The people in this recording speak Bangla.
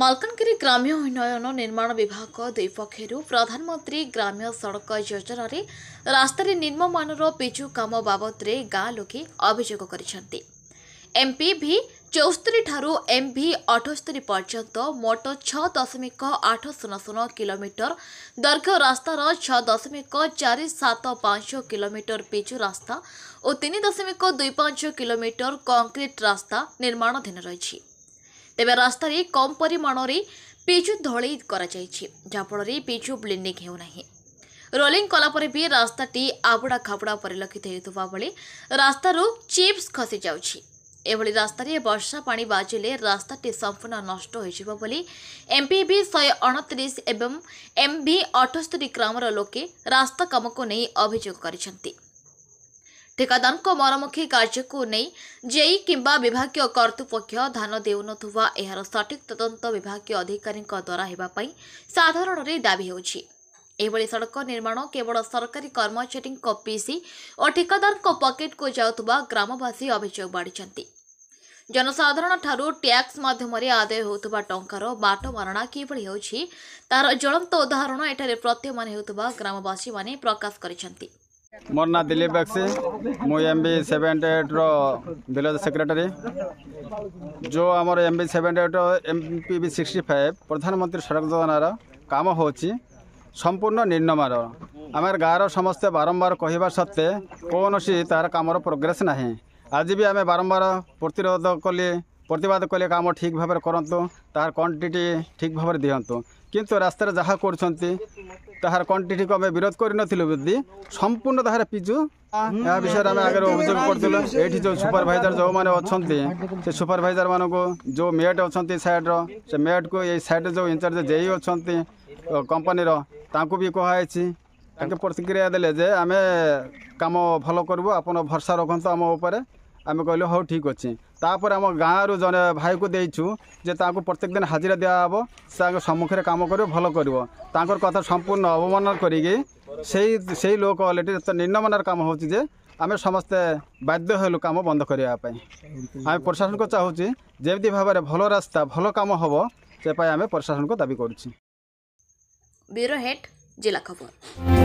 ମାଲକାନଗିରି ଗ୍ରାମ୍ୟ ଉନ୍ନୟନ ନିର୍ମାଣ ବିଭାଗ ଦୁଇ ପକ୍ଷରୁ ପ୍ରଧାନମନ୍ତ୍ରୀ ଗ୍ରାମ୍ୟ ସଡ଼କ ଯୋଜନାରେ ରାସ୍ତାରେ ନିମ୍ନମାନର ପିଚୁ କାମ ବାବଦରେ ଗାଁ ଲୋକେ ଅଭିଯୋଗ କରିଛନ୍ତି ଏମ୍ପି ଭି ଚଉସ୍ତରୀ ଏମ୍ ଭି ଅଠସ୍ତରୀ ପର୍ଯ୍ୟନ୍ତ ମୋଟ ଛଅ ଦଶମିକ ଆଠ ଶୂନ ଶୂନ କିଲୋମିଟର ଦୈର୍ଘ୍ୟ ରାସ୍ତାର ଛଅ ଦଶମିକ ଚାରି ସାତ ପାଞ୍ଚ କିଲୋମିଟର ପିଚୁ ରାସ୍ତା ଓ ତିନି ଦଶମିକ ଦୁଇ ପାଞ୍ଚ କିଲୋମିଟର କଂକ୍ରିଟ୍ ରାସ୍ତା ନିର୍ମାଣାଧୀନ ରହିଛି ତେବେ ରାସ୍ତାରେ କମ୍ ପରିମାଣରେ ପିଚୁ ଢଳେଇ କରାଯାଇଛି ଯାହାଫଳରେ ପିଚୁ ବ୍ଲେଣ୍ଡିଂ ହେଉନାହିଁ ରୋଲିଂ କଲାପରେ ବି ରାସ୍ତାଟି ଆବୁଡ଼ା ଖାବୁଡ଼ା ପରିଲକ୍ଷିତ ହେଉଥିବା ବେଳେ ରାସ୍ତାରୁ ଚିପ୍ସ ଖସି ଯାଉଛି ଏଭଳି ରାସ୍ତାରେ ବର୍ଷା ପାଣି ବାଜିଲେ ରାସ୍ତାଟି ସମ୍ପୂର୍ଣ୍ଣ ନଷ୍ଟ ହୋଇଯିବ ବୋଲି ଏମ୍ପିବି ଶହେ ଅଣତିରିଶ ଏବଂ ଏମ୍ଭି ଅଠସ୍ତରୀ ଗ୍ରାମର ଲୋକେ ରାସ୍ତା କାମକୁ ନେଇ ଅଭିଯୋଗ କରିଛନ୍ତି ଠିକାଦାରଙ୍କ ମନମୁଖୀ କାର୍ଯ୍ୟକୁ ନେଇ ଜେଇ କିମ୍ବା ବିଭାଗୀୟ କର୍ତ୍ତୃପକ୍ଷ ଧ୍ୟାନ ଦେଉନଥିବା ଏହାର ସଠିକ୍ ତଦନ୍ତ ବିଭାଗୀୟ ଅଧିକାରୀଙ୍କ ଦ୍ୱାରା ହେବା ପାଇଁ ସାଧାରଣରେ ଦାବି ହେଉଛି ଏଭଳି ସଡ଼କ ନିର୍ମାଣ କେବଳ ସରକାରୀ କର୍ମଚାରୀଙ୍କ ପିସି ଓ ଠିକାଦାରଙ୍କ ପକେଟକୁ ଯାଉଥିବା ଗ୍ରାମବାସୀ ଅଭିଯୋଗ ବାଢ଼ିଛନ୍ତି ଜନସାଧାରଣଠାରୁ ଟ୍ୟାକ୍ସ ମାଧ୍ୟମରେ ଆଦାୟ ହେଉଥିବା ଟଙ୍କାର ବାଟମାରଣା କିଭଳି ହେଉଛି ତାହାର ଜ୍ୱଳନ୍ତ ଉଦାହରଣ ଏଠାରେ ପ୍ରତ୍ୟମାନ ହେଉଥିବା ଗ୍ରାମବାସୀମାନେ ପ୍ରକାଶ କରିଛନ୍ତି মোর না দিলীপ বাগসি মু MB seventy eight village secretary যে আমার MB seventy eight MPB sixty five প্রধানমন্ত্রী সড়ক যোজনার কাম হচ্ছে সম্পূর্ণ নিম্নমার আমার গাঁর সমস্তে বারম্বার কহবা সত্ত্বে কৌশি তার কামর প্রোগ্রেস না আজ বি আমি বারম্বার প্রতিরোধ কলি প্রতিবাদ কলে কাম ঠিক ভাবে করতু তাহার কোয়ান্টিটি ঠিক ভাবে দিও কিন্তু রাস্তায় যা করছেন তাহার কোয়ান্টিটি আমি বিরোধ করে নথিলু যদি সম্পূর্ণ তাহলে পিচু এ বিষয়ে আমি আগে অভিযোগ করছিল এইটি যে সুপারভাইজার যে অনেক সে সুপারভাইজার মানুষ যে মেয়েট অনেক সাইডর সে মেট কু এই সাইড্রে যে ইনচার্জ জেই অনেক কোম্পানির তাঁকু বি কুহাইছি তাকে প্রতিক্রিয়া দেলে যে আমি কাম ভালো করবু আপনার ভরসা রাখতু আম উপরে আমি কহিল হো ঠিক অছি ତାପରେ ଆମ ଗାଁରୁ ଜଣେ ଭାଇକୁ ଦେଇଛୁ ଯେ ତାଙ୍କୁ ପ୍ରତ୍ୟେକ ଦିନ ହାଜିରା ଦିଆହେବ ସେ ତାଙ୍କ ସମ୍ମୁଖରେ କାମ କରିବ ଭଲ କରିବ ତାଙ୍କର କଥା ସମ୍ପୂର୍ଣ୍ଣ ଅବମାନନ କରିକି ସେଇ ସେଇ ଲୋକ ଅଲରେଡ଼ି ଏତେ ନିମ୍ନମାନର କାମ ହେଉଛି ଯେ ଆମେ ସମସ୍ତେ ବାଧ୍ୟ ହେଲୁ କାମ ବନ୍ଦ କରିବା ପାଇଁ ଆମେ ପ୍ରଶାସନକୁ ଚାହୁଁଛି ଯେମିତି ଭାବରେ ଭଲ ରାସ୍ତା ଭଲ କାମ ହେବ ସେ ପାଇଁ ଆମେ ପ୍ରଶାସନକୁ ଦାବି କରୁଛୁ ବ୍ୟୁରୋ ହେଡ୍ ଜିଲ୍ଲା ଖବର